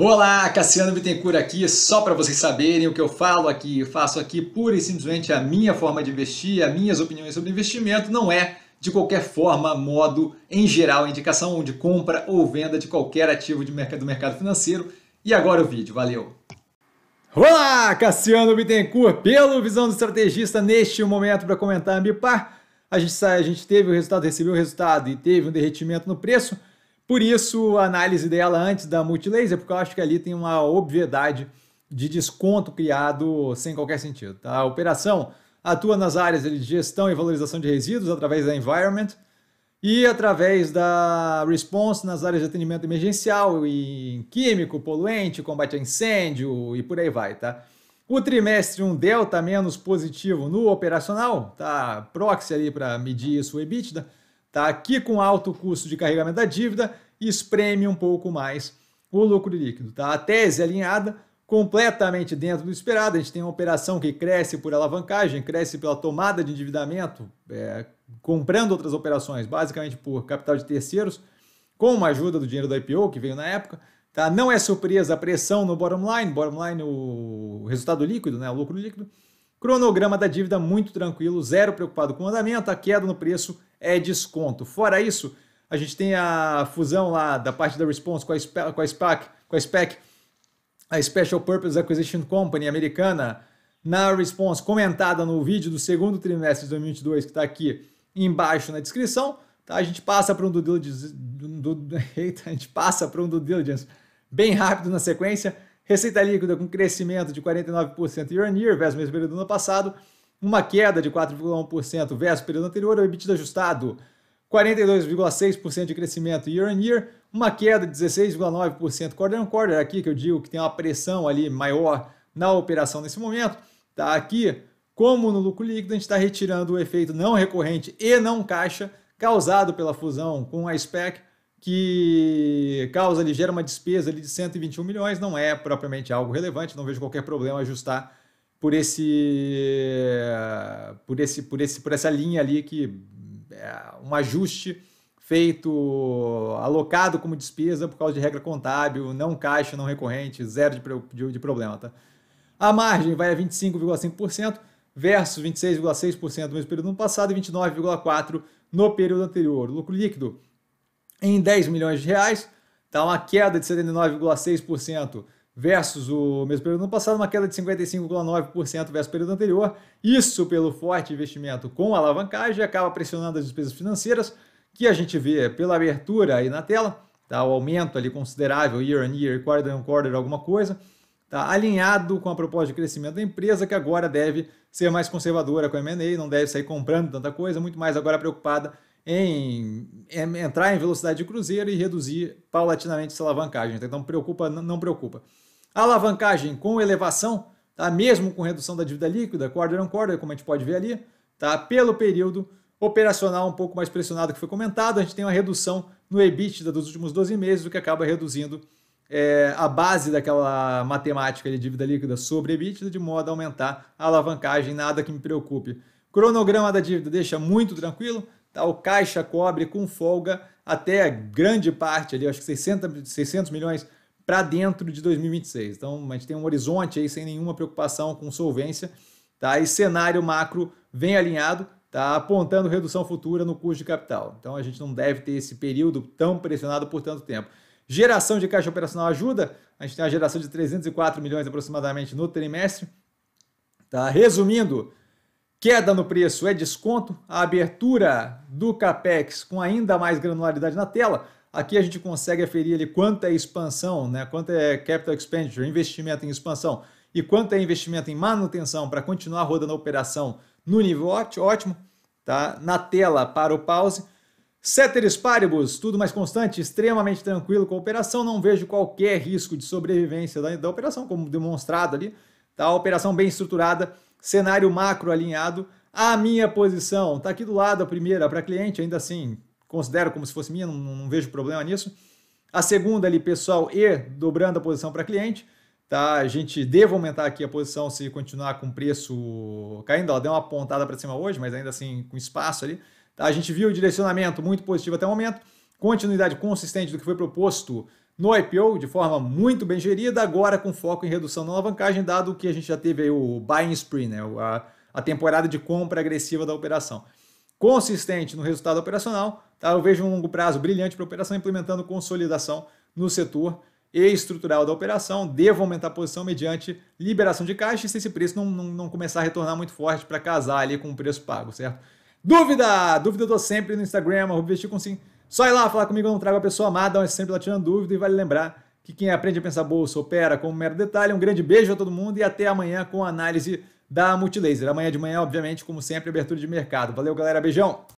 Olá, Cassiano Bittencourt aqui, só para vocês saberem o que eu falo aqui, eu faço aqui pura e simplesmente a minha forma de investir, as minhas opiniões sobre investimento, não é de qualquer forma, modo, em geral, indicação de compra ou venda de qualquer ativo de mercado, do mercado financeiro. E agora o vídeo, valeu! Olá, Cassiano Bittencourt, pelo Visão do Estrategista, neste momento para comentar a Mipar, a gente, a gente teve o resultado, recebeu o resultado e teve um derretimento no preço, por isso, a análise dela antes da multilaser, porque eu acho que ali tem uma obviedade de desconto criado sem qualquer sentido. Tá? A operação atua nas áreas de gestão e valorização de resíduos através da environment e através da response nas áreas de atendimento emergencial e químico, poluente, combate a incêndio e por aí vai, tá? O trimestre um delta menos positivo no operacional, tá? Proxy ali para medir isso o EBITDA Tá aqui com alto custo de carregamento da dívida e espreme um pouco mais o lucro líquido. Tá? A tese alinhada completamente dentro do esperado. A gente tem uma operação que cresce por alavancagem, cresce pela tomada de endividamento, é, comprando outras operações, basicamente por capital de terceiros, com uma ajuda do dinheiro da IPO que veio na época. Tá? Não é surpresa a pressão no bottom line, bottom line o resultado líquido, né? o lucro líquido. Cronograma da dívida muito tranquilo, zero preocupado com o andamento, a queda no preço é desconto. Fora isso, a gente tem a fusão lá da parte da Response com a SPAC, com a SPAC, com a, a Special Purpose Acquisition Company americana, na Response, comentada no vídeo do segundo trimestre de 2022, que está aqui embaixo na descrição. Tá? A gente passa para um due diligence, do, do, eita, a gente passa para um due diligence bem rápido na sequência Receita líquida com crescimento de 49% year on year versus o mesmo período do ano passado, uma queda de 4,1% versus o período anterior, o EBITDA ajustado 42,6% de crescimento year on year, uma queda de 16,9% quarter on quarter, é aqui que eu digo que tem uma pressão ali maior na operação nesse momento, tá aqui, como no lucro líquido, a gente está retirando o efeito não recorrente e não caixa causado pela fusão com a SPEC, que causa ali, gera uma despesa ali de 121 milhões, não é propriamente algo relevante, não vejo qualquer problema ajustar por esse por esse por esse por essa linha ali que é um ajuste feito alocado como despesa por causa de regra contábil, não caixa, não recorrente, zero de, de, de problema, tá? A margem vai a 25,5% versus 26,6% no mesmo período no passado e 29,4% no período anterior. lucro líquido em 10 milhões de reais, está uma queda de 79,6% versus o mesmo período do ano passado, uma queda de 55,9% versus o período anterior. Isso pelo forte investimento com alavancagem acaba pressionando as despesas financeiras, que a gente vê pela abertura aí na tela, tá? o aumento ali considerável year on year, quarter on quarter, alguma coisa, tá? alinhado com a proposta de crescimento da empresa, que agora deve ser mais conservadora com a M&A, não deve sair comprando tanta coisa, muito mais agora preocupada em, é, entrar em velocidade de cruzeiro e reduzir paulatinamente essa alavancagem. Então, então preocupa, não preocupa. A alavancagem com elevação, tá? mesmo com redução da dívida líquida, quarter on quarter, como a gente pode ver ali, tá? pelo período operacional um pouco mais pressionado que foi comentado, a gente tem uma redução no EBITDA dos últimos 12 meses, o que acaba reduzindo é, a base daquela matemática de dívida líquida sobre EBITDA, de modo a aumentar a alavancagem, nada que me preocupe. Cronograma da dívida deixa muito tranquilo, Tá? O caixa cobre com folga até grande parte ali, acho que 60, 600 milhões para dentro de 2026. Então, a gente tem um horizonte aí sem nenhuma preocupação com solvência, tá? E cenário macro vem alinhado, tá? Apontando redução futura no custo de capital. Então, a gente não deve ter esse período tão pressionado por tanto tempo. Geração de caixa operacional ajuda. A gente tem uma geração de 304 milhões aproximadamente no trimestre. Tá? Resumindo, Queda no preço é desconto. A abertura do CAPEX com ainda mais granularidade na tela. Aqui a gente consegue aferir ali quanto é expansão, né? quanto é capital expenditure, investimento em expansão e quanto é investimento em manutenção para continuar rodando a operação no nível ótimo. Tá? Na tela para o pause. Ceteris paribus, tudo mais constante, extremamente tranquilo com a operação, não vejo qualquer risco de sobrevivência da, da operação, como demonstrado ali. Tá? A operação bem estruturada cenário macro alinhado à minha posição. Está aqui do lado a primeira para cliente, ainda assim considero como se fosse minha, não, não vejo problema nisso. A segunda ali, pessoal, e dobrando a posição para cliente. Tá? A gente deve aumentar aqui a posição se continuar com o preço caindo. Ela deu uma pontada para cima hoje, mas ainda assim com espaço ali. Tá? A gente viu o direcionamento muito positivo até o momento. Continuidade consistente do que foi proposto no IPO de forma muito bem gerida, agora com foco em redução da alavancagem, dado que a gente já teve o buying spree, né? a, a temporada de compra agressiva da operação. Consistente no resultado operacional, tá? eu vejo um longo prazo brilhante para a operação implementando consolidação no setor e estrutural da operação, devo aumentar a posição mediante liberação de caixa se esse preço não, não, não começar a retornar muito forte para casar ali com o preço pago, certo? Dúvida! Dúvida eu dou sempre no Instagram, investir com sim. Só ir lá falar comigo, eu não trago a pessoa amada, mas sempre lá tirando dúvida. E vale lembrar que quem aprende a pensar bolsa opera como um mero detalhe. Um grande beijo a todo mundo e até amanhã com a análise da Multilaser. Amanhã de manhã, obviamente, como sempre, abertura de mercado. Valeu, galera. Beijão!